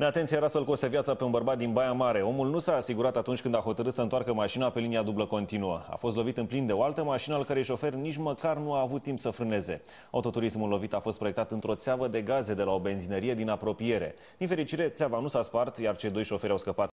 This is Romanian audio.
Neatenția era să-l coste viața pe un bărbat din Baia Mare. Omul nu s-a asigurat atunci când a hotărât să întoarcă mașina pe linia dublă continuă. A fost lovit în plin de o altă mașină al cărei șofer nici măcar nu a avut timp să frâneze. Autoturismul lovit a fost proiectat într-o țeavă de gaze de la o benzinărie din apropiere. Din fericire, țeava nu s-a spart, iar cei doi șoferi au scăpat.